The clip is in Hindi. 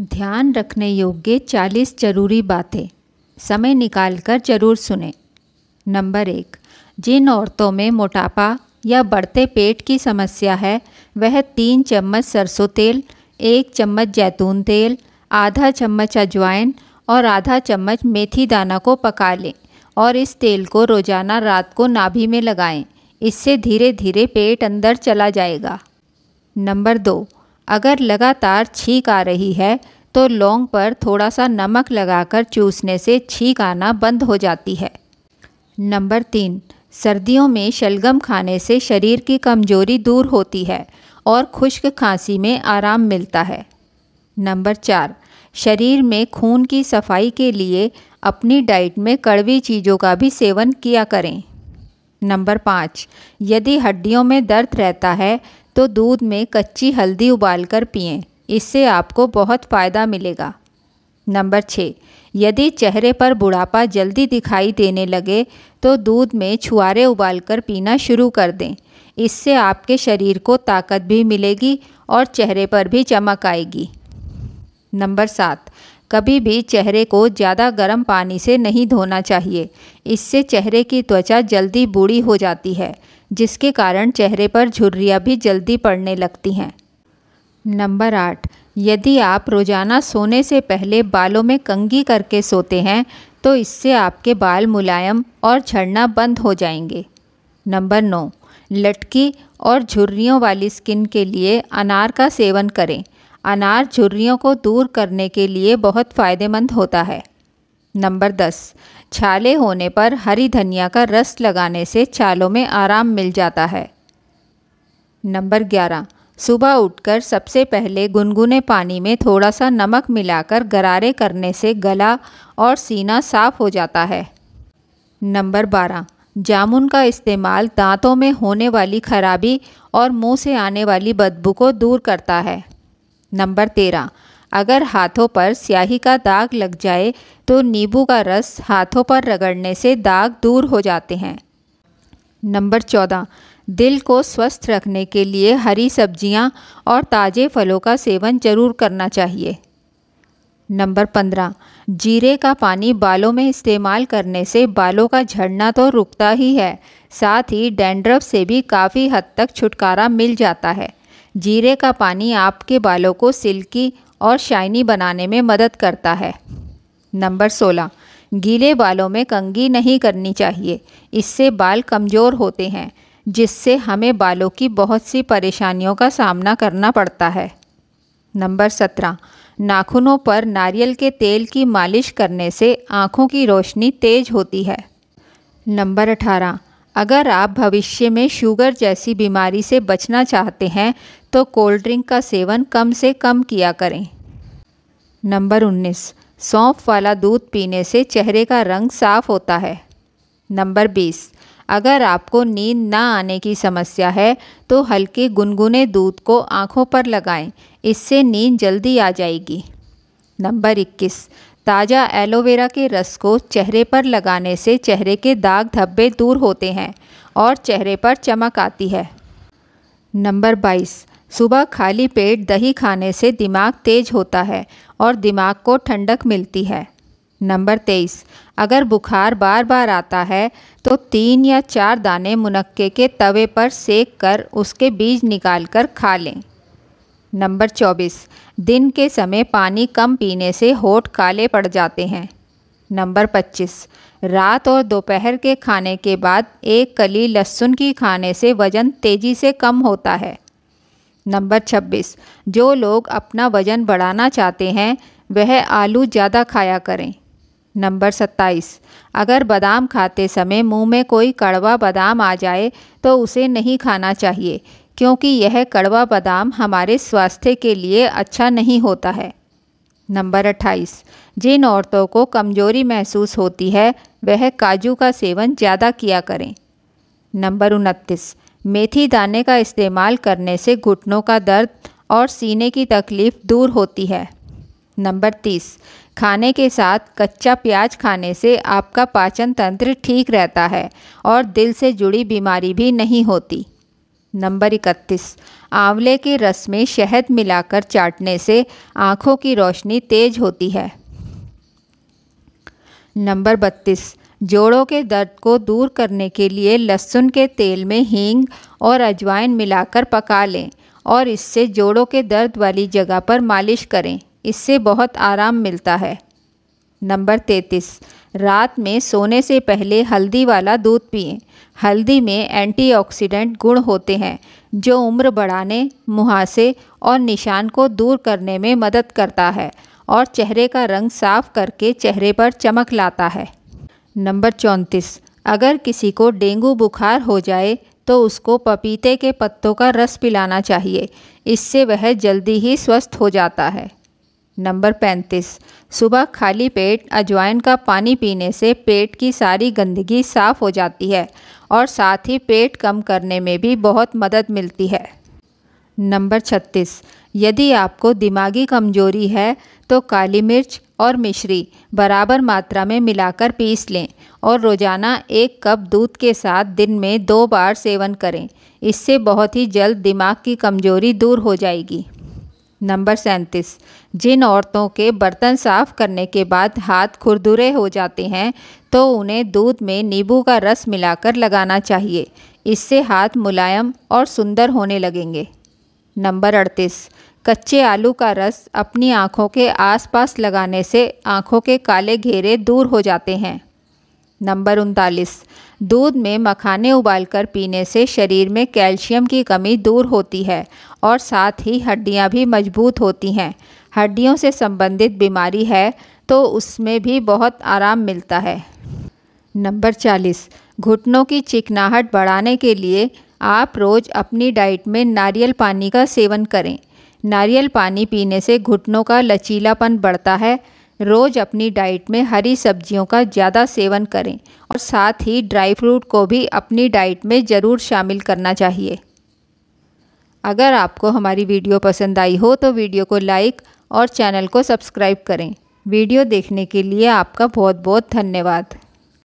ध्यान रखने योग्य चालीस जरूरी बातें समय निकालकर जरूर सुने नंबर एक जिन औरतों में मोटापा या बढ़ते पेट की समस्या है वह तीन चम्मच सरसों तेल एक चम्मच जैतून तेल आधा चम्मच अजवाइन और आधा चम्मच मेथी दाना को पका लें और इस तेल को रोज़ाना रात को नाभि में लगाएं। इससे धीरे धीरे पेट अंदर चला जाएगा नंबर दो अगर लगातार छींक आ रही है तो लौंग पर थोड़ा सा नमक लगाकर चूसने से छींक आना बंद हो जाती है नंबर तीन सर्दियों में शलगम खाने से शरीर की कमजोरी दूर होती है और खुश्क खांसी में आराम मिलता है नंबर चार शरीर में खून की सफाई के लिए अपनी डाइट में कड़वी चीज़ों का भी सेवन किया करें नंबर पाँच यदि हड्डियों में दर्द रहता है तो दूध में कच्ची हल्दी उबालकर पिएं इससे आपको बहुत फ़ायदा मिलेगा नंबर छः यदि चेहरे पर बुढ़ापा जल्दी दिखाई देने लगे तो दूध में छुआरे उबालकर पीना शुरू कर दें इससे आपके शरीर को ताकत भी मिलेगी और चेहरे पर भी चमक आएगी नंबर सात कभी भी चेहरे को ज़्यादा गर्म पानी से नहीं धोना चाहिए इससे चेहरे की त्वचा जल्दी बूढ़ी हो जाती है जिसके कारण चेहरे पर झुर्रियाँ भी जल्दी पड़ने लगती हैं नंबर आठ यदि आप रोज़ाना सोने से पहले बालों में कंगी करके सोते हैं तो इससे आपके बाल मुलायम और झड़ना बंद हो जाएंगे नंबर नौ लटकी और झुर्रियों वाली स्किन के लिए अनार का सेवन करें अनार झुर्रियों को दूर करने के लिए बहुत फ़ायदेमंद होता है नंबर दस छाले होने पर हरी धनिया का रस लगाने से छालों में आराम मिल जाता है नंबर ग्यारह सुबह उठकर सबसे पहले गुनगुने पानी में थोड़ा सा नमक मिलाकर गरारे करने से गला और सीना साफ हो जाता है नंबर बारह जामुन का इस्तेमाल दांतों में होने वाली खराबी और मुंह से आने वाली बदबू को दूर करता है नंबर तेरह अगर हाथों पर स्याही का दाग लग जाए तो नींबू का रस हाथों पर रगड़ने से दाग दूर हो जाते हैं नंबर चौदह दिल को स्वस्थ रखने के लिए हरी सब्जियां और ताज़े फलों का सेवन जरूर करना चाहिए नंबर पंद्रह जीरे का पानी बालों में इस्तेमाल करने से बालों का झड़ना तो रुकता ही है साथ ही डैंड्रफ से भी काफ़ी हद तक छुटकारा मिल जाता है जीरे का पानी आपके बालों को सिल्की और शाइनी बनाने में मदद करता है नंबर सोलह गीले बालों में कंगी नहीं करनी चाहिए इससे बाल कमज़ोर होते हैं जिससे हमें बालों की बहुत सी परेशानियों का सामना करना पड़ता है नंबर सत्रह नाखूनों पर नारियल के तेल की मालिश करने से आँखों की रोशनी तेज होती है नंबर अठारह अगर आप भविष्य में शुगर जैसी बीमारी से बचना चाहते हैं तो कोल्ड ड्रिंक का सेवन कम से कम किया करें नंबर 19 सौंफ वाला दूध पीने से चेहरे का रंग साफ होता है नंबर 20 अगर आपको नींद ना आने की समस्या है तो हल्के गुनगुने दूध को आँखों पर लगाएं इससे नींद जल्दी आ जाएगी नंबर 21 ताज़ा एलोवेरा के रस को चेहरे पर लगाने से चेहरे के दाग धब्बे दूर होते हैं और चेहरे पर चमक आती है नंबर बाईस सुबह खाली पेट दही खाने से दिमाग तेज होता है और दिमाग को ठंडक मिलती है नंबर तेईस अगर बुखार बार बार आता है तो तीन या चार दाने मुनक्के के तवे पर सेक कर उसके बीज निकाल कर खा लें नंबर चौबीस दिन के समय पानी कम पीने से होठ काले पड़ जाते हैं नंबर पच्चीस रात और दोपहर के खाने के बाद एक कली लहसुन की खाने से वज़न तेज़ी से कम होता है नंबर 26 जो लोग अपना वज़न बढ़ाना चाहते हैं वह आलू ज़्यादा खाया करें नंबर 27 अगर बादाम खाते समय मुंह में कोई कड़वा बादाम आ जाए तो उसे नहीं खाना चाहिए क्योंकि यह कड़वा बादाम हमारे स्वास्थ्य के लिए अच्छा नहीं होता है नंबर 28 जिन औरतों को कमजोरी महसूस होती है वह काजू का सेवन ज़्यादा किया करें नंबर उनतीस मेथी दाने का इस्तेमाल करने से घुटनों का दर्द और सीने की तकलीफ़ दूर होती है नंबर तीस खाने के साथ कच्चा प्याज खाने से आपका पाचन तंत्र ठीक रहता है और दिल से जुड़ी बीमारी भी नहीं होती नंबर इकतीस आंवले के रस में शहद मिलाकर चाटने से आँखों की रोशनी तेज होती है नंबर बत्तीस जोड़ों के दर्द को दूर करने के लिए लहसुन के तेल में हींग और अजवाइन मिलाकर पका लें और इससे जोड़ों के दर्द वाली जगह पर मालिश करें इससे बहुत आराम मिलता है नंबर तैतीस रात में सोने से पहले हल्दी वाला दूध पिए हल्दी में एंटीऑक्सीडेंट गुण होते हैं जो उम्र बढ़ाने मुहासे और निशान को दूर करने में मदद करता है और चेहरे का रंग साफ करके चेहरे पर चमक लाता है नंबर चौंतीस अगर किसी को डेंगू बुखार हो जाए तो उसको पपीते के पत्तों का रस पिलाना चाहिए इससे वह जल्दी ही स्वस्थ हो जाता है नंबर पैंतीस सुबह खाली पेट अजवाइन का पानी पीने से पेट की सारी गंदगी साफ़ हो जाती है और साथ ही पेट कम करने में भी बहुत मदद मिलती है नंबर छत्तीस यदि आपको दिमागी कमजोरी है तो काली मिर्च और मिश्री बराबर मात्रा में मिलाकर पीस लें और रोज़ाना एक कप दूध के साथ दिन में दो बार सेवन करें इससे बहुत ही जल्द दिमाग की कमजोरी दूर हो जाएगी नंबर सैंतीस जिन औरतों के बर्तन साफ करने के बाद हाथ खुरदुरे हो जाते हैं तो उन्हें दूध में नींबू का रस मिलाकर लगाना चाहिए इससे हाथ मुलायम और सुंदर होने लगेंगे नंबर अड़तीस कच्चे आलू का रस अपनी आँखों के आसपास लगाने से आँखों के काले घेरे दूर हो जाते हैं नंबर उनतालीस दूध में मखाने उबालकर पीने से शरीर में कैल्शियम की कमी दूर होती है और साथ ही हड्डियां भी मजबूत होती हैं हड्डियों से संबंधित बीमारी है तो उसमें भी बहुत आराम मिलता है नंबर चालीस घुटनों की चिकनाहट बढ़ाने के लिए आप रोज़ अपनी डाइट में नारियल पानी का सेवन करें नारियल पानी पीने से घुटनों का लचीलापन बढ़ता है रोज़ अपनी डाइट में हरी सब्जियों का ज़्यादा सेवन करें और साथ ही ड्राई फ्रूट को भी अपनी डाइट में ज़रूर शामिल करना चाहिए अगर आपको हमारी वीडियो पसंद आई हो तो वीडियो को लाइक और चैनल को सब्सक्राइब करें वीडियो देखने के लिए आपका बहुत बहुत धन्यवाद